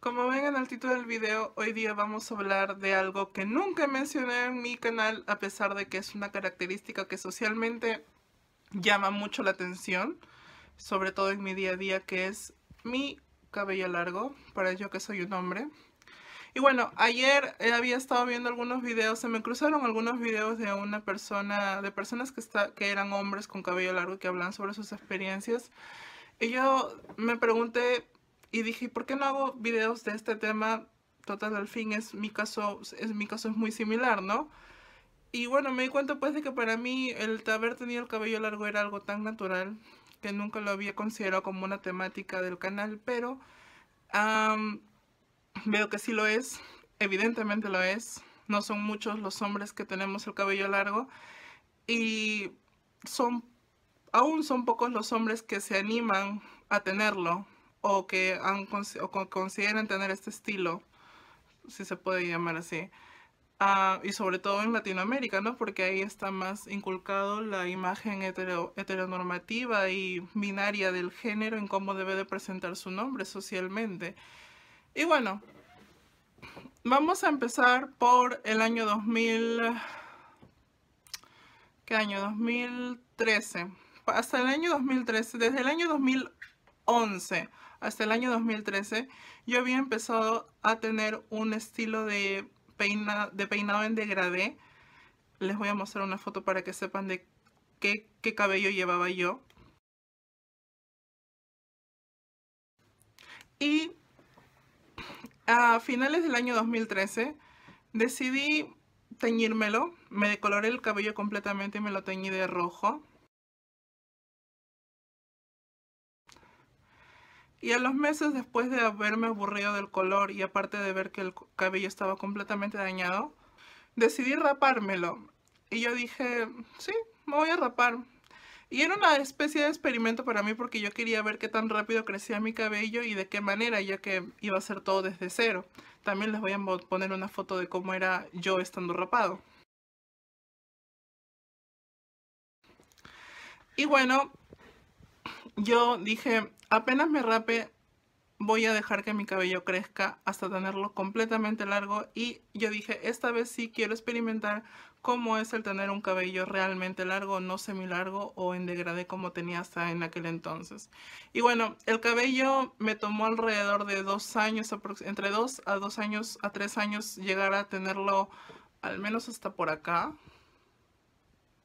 Como ven en el título del video, hoy día vamos a hablar de algo que nunca mencioné en mi canal a pesar de que es una característica que socialmente llama mucho la atención, sobre todo en mi día a día, que es mi cabello largo, para yo que soy un hombre. Y bueno, ayer eh, había estado viendo algunos videos, se me cruzaron algunos videos de una persona, de personas que, que eran hombres con cabello largo que hablan sobre sus experiencias. Y yo me pregunté y dije, ¿por qué no hago videos de este tema? Total, al fin es mi caso, es, mi caso es muy similar, ¿no? Y bueno, me di cuenta pues de que para mí el haber tenido el cabello largo era algo tan natural que nunca lo había considerado como una temática del canal, pero veo que sí lo es, evidentemente lo es. No son muchos los hombres que tenemos el cabello largo y son, aún son pocos los hombres que se animan a tenerlo o que, han, o tener este estilo, si se puede llamar así. Ah, y sobre todo en Latinoamérica, ¿no? Porque ahí está más inculcado la imagen heteronormativa y binaria del género en cómo debe de presentar su nombre socialmente. Y bueno, vamos a empezar por el año 2000, ¿qué año? 2013. Hasta el año 2013, desde el año 2011 hasta el año 2013, yo había empezado a tener un estilo de, peinado en degradé. Les voy a mostrar una foto para que sepan de qué, qué cabello llevaba yo. Y a finales del año 2013 decidí teñírmelo. Me decoloré el cabello completamente y me lo teñí de rojo. Y a los meses después de haberme aburrido del color y aparte de ver que el cabello estaba completamente dañado, decidí rapármelo. Y yo dije, sí, me voy a rapar. Y era una especie de experimento para mí porque yo quería ver qué tan rápido crecía mi cabello y de qué manera, ya que iba a ser todo desde cero. También les voy a poner una foto de cómo era yo estando rapado. Y bueno, yo dije, Apenas me rape, voy a dejar que mi cabello crezca hasta tenerlo completamente largo y yo dije, esta vez sí quiero experimentar cómo es el tener un cabello realmente largo, no semi largo o en degradé como tenía hasta en aquel entonces. Y bueno, el cabello me tomó alrededor de dos años, entre dos a dos años a tres años llegar a tenerlo al menos hasta por acá.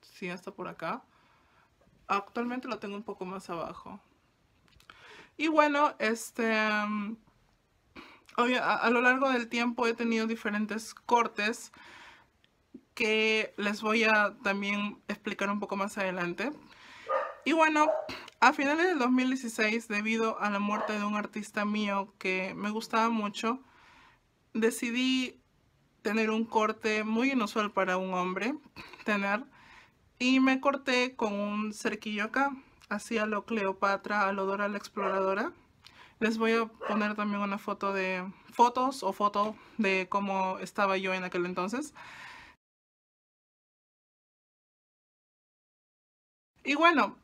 Sí, hasta por acá. Actualmente lo tengo un poco más abajo. Y bueno, este, a, a, lo largo del tiempo he tenido diferentes cortes que les voy a también explicar un poco más adelante. Y bueno, a finales del 2016, debido a la muerte de un artista mío que me gustaba mucho, decidí tener un corte muy inusual para un hombre tener y me corté con un cerquillo acá así a lo Cleopatra, a lo Dora la Exploradora. Les voy a poner también una foto de fotos o foto de cómo estaba yo en aquel entonces. Y bueno,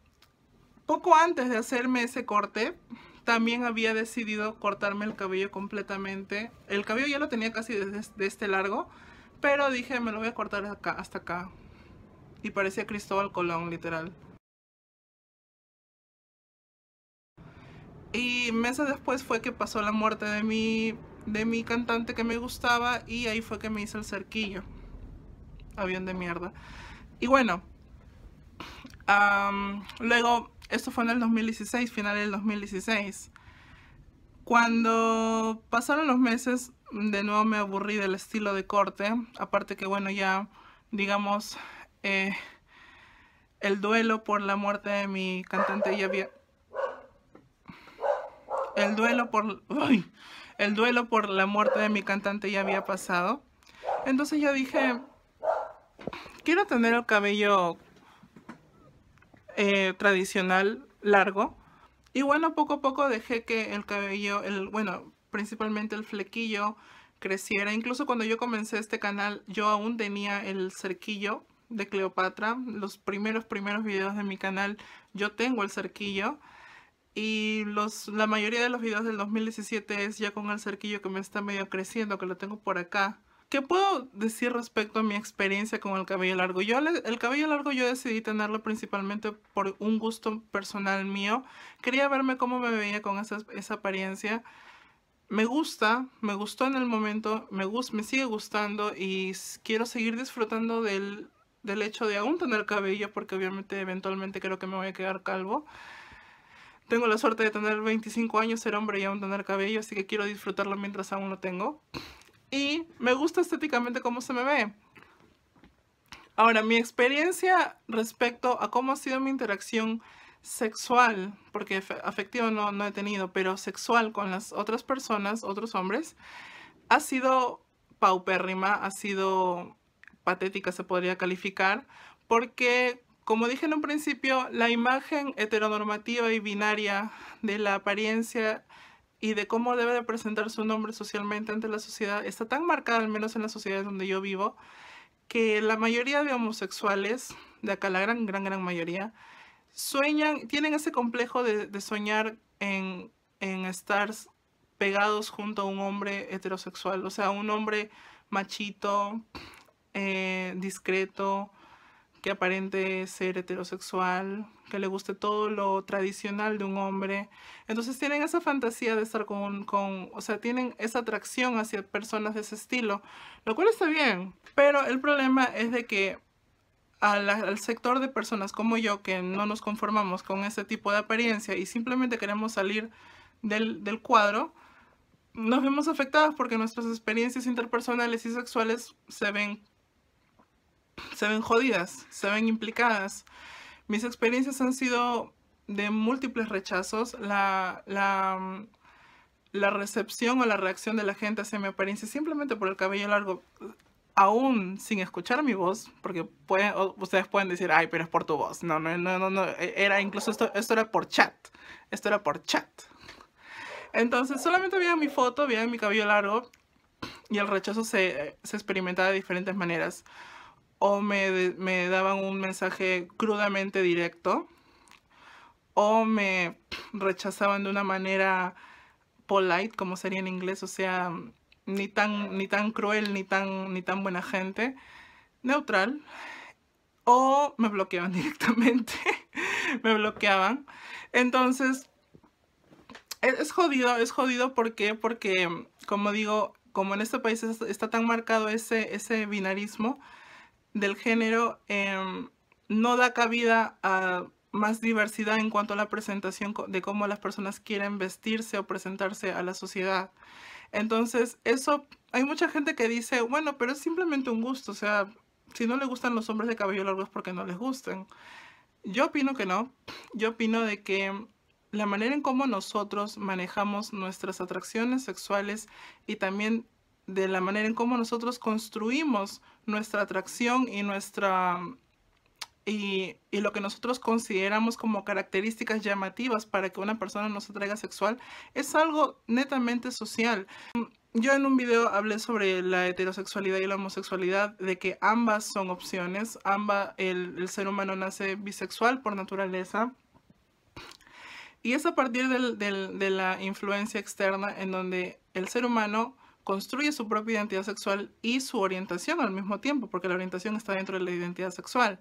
poco antes de hacerme ese corte, también había decidido cortarme el cabello completamente. El cabello ya lo tenía casi desde, de este largo, pero dije, me lo voy a cortar hasta acá. Y parecía Cristóbal Colón, literal. Y meses después fue que pasó la muerte de mi, de mi cantante que me gustaba y ahí fue que me hice el cerquillo. Avión de mierda. Y bueno, luego, esto fue en el 2016, final del 2016. Cuando pasaron los meses, de nuevo me aburrí del estilo de corte. Aparte que, bueno, ya, digamos, eh, el duelo por la muerte de mi cantante ya había el duelo por, el duelo por la muerte de mi cantante ya había pasado. Entonces yo dije, quiero tener el cabello eh, tradicional largo. Y bueno, poco a poco dejé que el cabello, el, bueno, principalmente el flequillo creciera. Incluso cuando yo comencé este canal, yo aún tenía el cerquillo de Cleopatra. Los primeros, primeros videos de mi canal, yo tengo el cerquillo. Y los, la mayoría de los videos del 2017 es ya con el cerquillo que me está medio creciendo, que lo tengo por acá. ¿Qué puedo decir respecto a mi experiencia con el cabello largo? Yo el cabello largo yo decidí tenerlo principalmente por un gusto personal mío. Quería verme cómo me veía con esa, esa apariencia. Me gusta, me gustó en el momento, me, me sigue gustando y quiero seguir disfrutando del, del hecho de aún tener cabello porque obviamente eventualmente creo que me voy a quedar calvo. Tengo la suerte de tener 25 años, ser hombre y aún tener cabello, así que quiero disfrutarlo mientras aún lo tengo. Y me gusta estéticamente cómo se me ve. Ahora, mi experiencia respecto a cómo ha sido mi interacción sexual, porque afectivo no, no he tenido, pero sexual con las otras personas, otros hombres, ha sido paupérrima, ha sido patética, se podría calificar, porque como dije en un principio, la imagen heteronormativa y binaria de la apariencia y de cómo debe de presentar su nombre socialmente ante la sociedad está tan marcada, al menos en las sociedades donde yo vivo, que la mayoría de homosexuales, de acá la gran, gran, gran mayoría, sueñan, tienen ese complejo de, soñar en, estar pegados junto a un hombre heterosexual, o sea, un hombre machito, eh, discreto, que aparente ser heterosexual, que le guste todo lo tradicional de un hombre. Entonces tienen esa fantasía de estar con, con, o sea, tienen esa atracción hacia personas de ese estilo, lo cual está bien, pero el problema es de que al, sector de personas como yo, que no nos conformamos con ese tipo de apariencia y simplemente queremos salir del, del cuadro, nos vemos afectadas porque nuestras experiencias interpersonales y sexuales se ven se ven jodidas, se ven implicadas. Mis experiencias han sido de múltiples rechazos. La, la, mm, la recepción o la reacción de la gente hacia mi apariencia simplemente por el cabello largo, aún sin escuchar mi voz, porque ustedes pueden decir, ay, pero es por tu voz. No, no, no, no, no. E, era incluso esto, esto era por chat. Esto era por chat. Entonces, solamente veía mi foto, veía mi cabello largo y el rechazo se, se experimenta de diferentes maneras o me, daban un mensaje crudamente directo o me rechazaban de una manera polite, como sería en inglés, o sea, ni tan, ni tan cruel, ni tan, ni tan buena gente, neutral, o me bloqueaban directamente, me bloqueaban. Entonces, e-, es, jodido, es jodido porque, porque, como digo, como en este país está tan marcado ese, ese binarismo, del género em, no da cabida a más diversidad en cuanto a la presentación de cómo las personas quieren vestirse o presentarse a la sociedad. Entonces, eso, hay mucha gente que dice, bueno, pero es simplemente un gusto, o sea, si no le gustan los hombres de cabello largo es porque no les gustan. Yo opino que no, yo opino de que em, la manera en cómo nosotros manejamos nuestras atracciones sexuales y también de la manera en cómo nosotros construimos nuestra atracción y nuestra mm, y, lo que nosotros consideramos como características llamativas para que una persona nos atraiga sexual es algo netamente social. Yo en un video hablé sobre la heterosexualidad y la homosexualidad, de que ambas son opciones, ambas, el, ser humano nace bisexual por naturaleza. Y es a partir de la influencia externa en donde el ser humano construye su propia identidad sexual y su orientación al mismo tiempo, porque la orientación está dentro de la identidad sexual.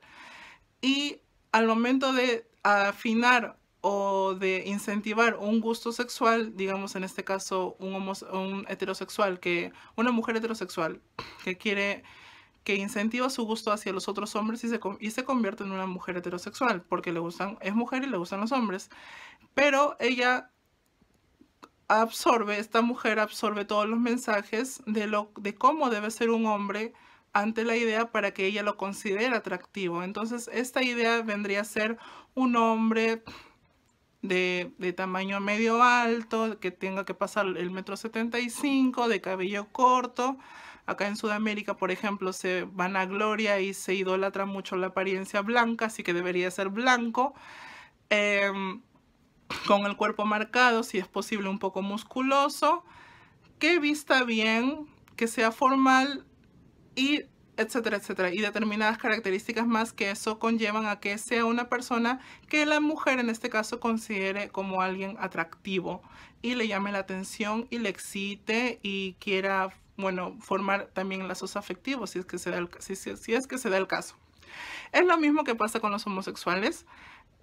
Y al momento de afinar o de incentivar un gusto sexual, digamos en este caso un, un heterosexual, que una mujer heterosexual que quiere que incentiva su gusto hacia los otros hombres y se, y se convierte en una mujer heterosexual, porque le gustan, es mujer y le gustan los hombres. Pero ella absorbe, esta mujer absorbe todos los mensajes de, lo, de cómo debe ser un hombre ante la idea para que ella lo considere atractivo. Entonces, esta idea vendría a ser un hombre de, tamaño medio alto, que tenga que pasar el metro 75, de cabello corto. Acá en Sudamérica, por ejemplo, se van a gloria y se idolatra mucho la apariencia blanca, así que debería ser blanco. Em, con el cuerpo marcado, si es posible un poco musculoso, que vista bien, que sea formal y etcétera, etcétera. Y determinadas características más que eso conllevan a que sea una persona que la mujer en este caso considere como alguien atractivo y le llame la atención y le excite y quiera, bueno, formar también lazos afectivos si es si es que se da el caso. Es lo mismo que pasa con los homosexuales.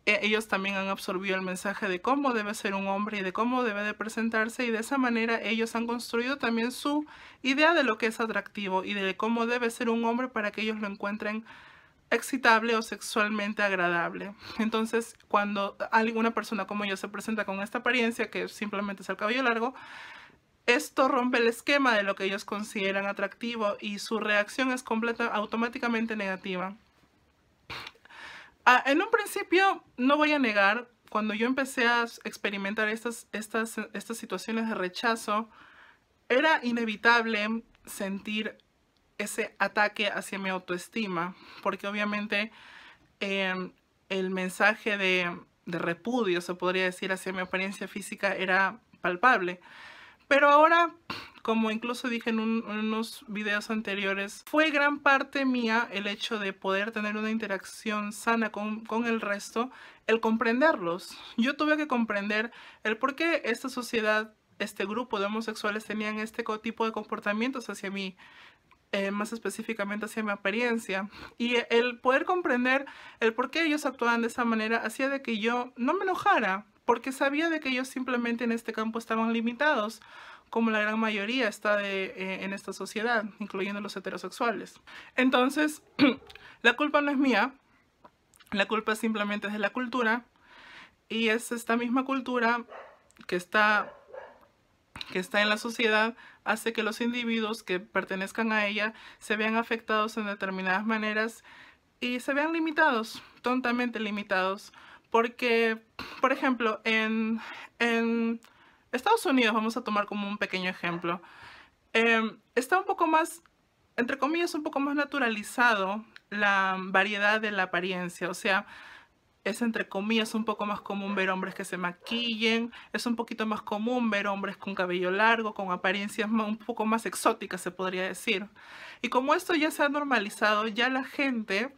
E, ellos también han absorbido el mensaje de cómo debe ser un hombre y de cómo debe de presentarse y de esa manera ellos han construido también su idea de lo que es atractivo y de cómo debe ser un hombre para que ellos lo encuentren excitable o sexualmente agradable. Entonces, cuando alguna persona como yo se presenta con esta apariencia, que simplemente es el cabello largo, esto rompe el esquema de lo que ellos consideran atractivo y su reacción es completa, automáticamente negativa. Ah, en un principio, no voy a negar, cuando yo empecé a experimentar estas, estas, estas situaciones de rechazo, era inevitable sentir ese ataque hacia mi autoestima, porque obviamente em, el mensaje de, repudio, se podría decir, hacia mi apariencia física era palpable. Pero ahora como incluso dije en, unos videos anteriores, fue gran parte mía el hecho de poder tener una interacción sana con, el resto, el comprenderlos. Yo tuve que comprender el por qué esta sociedad, este grupo de homosexuales tenían este tipo de comportamientos hacia mí. Eh, más específicamente hacia mi apariencia. Y el poder comprender el por qué ellos actuaban de esa manera hacía de que yo no me enojara, porque sabía de que ellos simplemente en este campo estaban limitados como la gran mayoría está eh, en esta sociedad, incluyendo los heterosexuales. Entonces, la culpa no es mía, la culpa simplemente es de la cultura y es esta misma cultura que está, que está en la sociedad hace que los individuos que pertenezcan a ella se vean afectados en determinadas maneras y se vean limitados, tontamente limitados, porque, por ejemplo, en Estados Unidos, vamos a tomar como un pequeño ejemplo, em, está un poco más, entre comillas, un poco más naturalizado la variedad de la apariencia, o sea, es entre comillas un poco más común ver hombres que se maquillen, es un poquito más común ver hombres con cabello largo, con apariencias un poco más exóticas, se podría decir. Y como esto ya se ha normalizado, ya la gente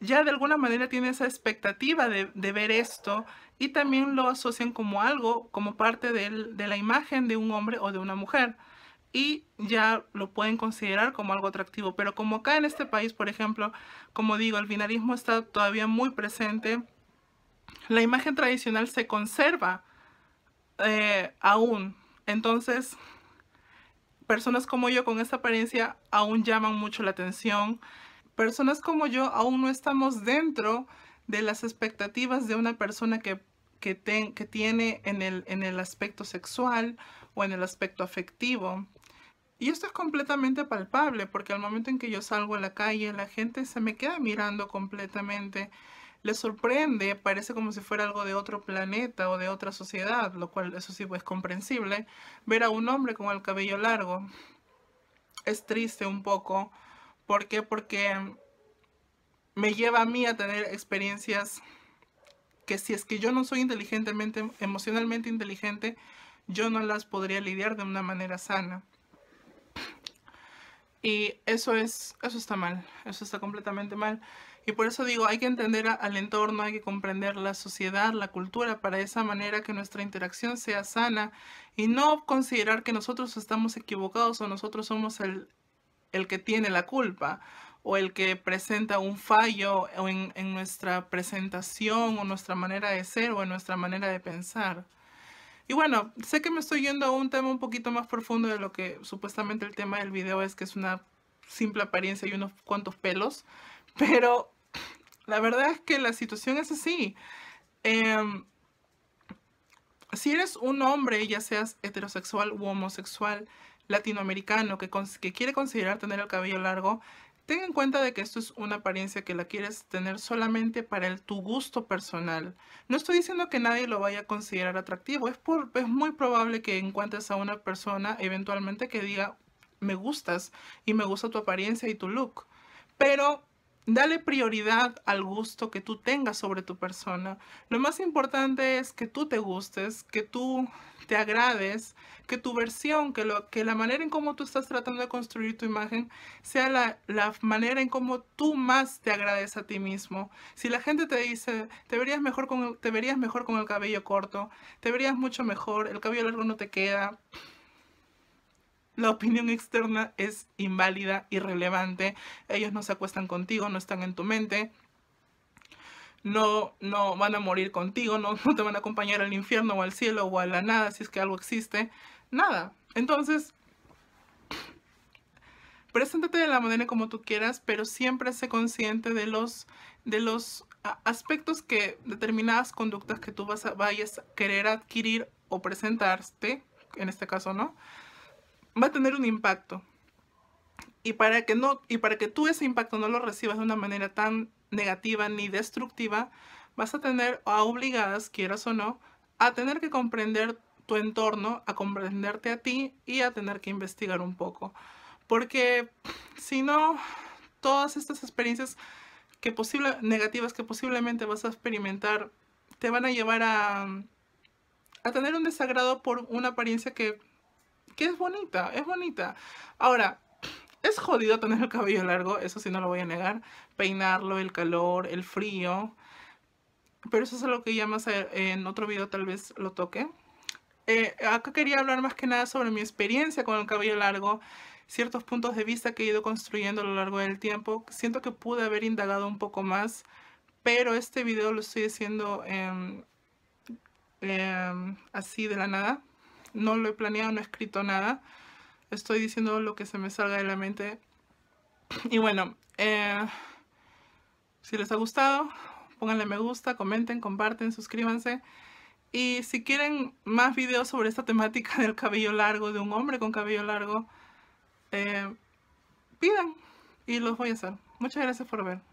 ya de alguna manera tiene esa expectativa de ver esto y también lo asocian como algo, como parte de la imagen de un hombre o de una mujer y ya lo pueden considerar como algo atractivo. Pero como acá en este país, por ejemplo, como digo, el binarismo está todavía muy presente, la imagen tradicional se conserva eh, aún. Entonces, personas como yo con esta apariencia aún llaman mucho la atención. Personas como yo aún no estamos dentro de las expectativas de una persona que que, tiene en el, en el aspecto sexual o en el aspecto afectivo. Y esto es completamente palpable porque al momento en que yo salgo a la calle, la gente se me queda mirando completamente. Le sorprende, parece como si fuera algo de otro planeta o de otra sociedad, lo cual eso sí es comprensible, ver a un hombre con el cabello largo. Es triste un poco. ¿Por qué? Porque me lleva a mí a tener experiencias que si es que yo no soy inteligentemente, emocionalmente inteligente, yo no las podría lidiar de una manera sana. Y eso es, eso está mal, eso está completamente mal. Y por eso digo, hay que entender al entorno, hay que comprender la sociedad, la cultura, para esa manera que nuestra interacción sea sana y no considerar que nosotros estamos equivocados o nosotros somos el, el que tiene la culpa o el que presenta un fallo en, en, nuestra presentación o nuestra manera de ser o en nuestra manera de pensar. Y bueno, sé que me estoy yendo a un tema un poquito más profundo de lo que supuestamente el tema del video es, que es una simple apariencia y unos cuantos pelos, pero la verdad es que la situación es así. Em, si eres un hombre, ya seas heterosexual u homosexual, latinoamericano, que, que quiere considerar tener el cabello largo, Ten en cuenta de que esto es una apariencia que la quieres tener solamente para el, tu gusto personal. No estoy diciendo que nadie lo vaya a considerar atractivo. Es, es muy probable que encuentres a una persona eventualmente que diga, me gustas y me gusta tu apariencia y tu look. Pero Dale prioridad al gusto que tú tengas sobre tu persona. Lo más importante es que tú te gustes, que tú te agrades, que tu versión, que, lo, que la manera en cómo tú estás tratando de construir tu imagen sea la, la manera en cómo tú más te agrades a ti mismo. Si la gente te dice, te verías, mejor con te verías mejor con el cabello corto, te verías mucho mejor, el cabello largo no te queda, la opinión externa es inválida, irrelevante. Ellos no se acuestan contigo, no están en tu mente. No, no van a morir contigo, no, no te van a acompañar al infierno o al cielo o a la nada, si es que algo existe. Nada. Entonces, preséntate de la manera como tú quieras, pero siempre sé consciente de los, de los aspectos que determinadas conductas que tú vas a, vayas a querer adquirir o presentarte, en este caso, ¿no? va a tener un impacto. Y para que no y para que tú ese impacto no lo recibas de una manera tan negativa ni destructiva, vas a tener a obligadas, quieras o no, a tener que comprender tu entorno, a comprenderte a ti y a tener que investigar un poco. Porque si no, todas estas experiencias que negativas que posiblemente vas a experimentar te van a llevar a, a tener un desagrado por una apariencia que que es bonita, es bonita. Ahora, es jodido tener el cabello largo, eso sí no lo voy a negar. Peinarlo, el calor, el frío. Pero eso es lo que ya más eh, en otro video tal vez lo toque. Eh, acá quería hablar más que nada sobre mi experiencia con el cabello largo, ciertos puntos de vista que he ido construyendo a lo largo del tiempo. Siento que pude haber indagado un poco más, pero este video lo estoy haciendo em, em, así de la nada no lo he planeado, no he escrito nada. Estoy diciendo lo que se me salga de la mente. Y bueno, eh, si les ha gustado, pónganle me gusta, comenten, comparten, suscríbanse. Y si quieren más videos sobre esta temática del cabello largo, de un hombre con cabello largo, eh, pidan y los voy a hacer. Muchas gracias por ver.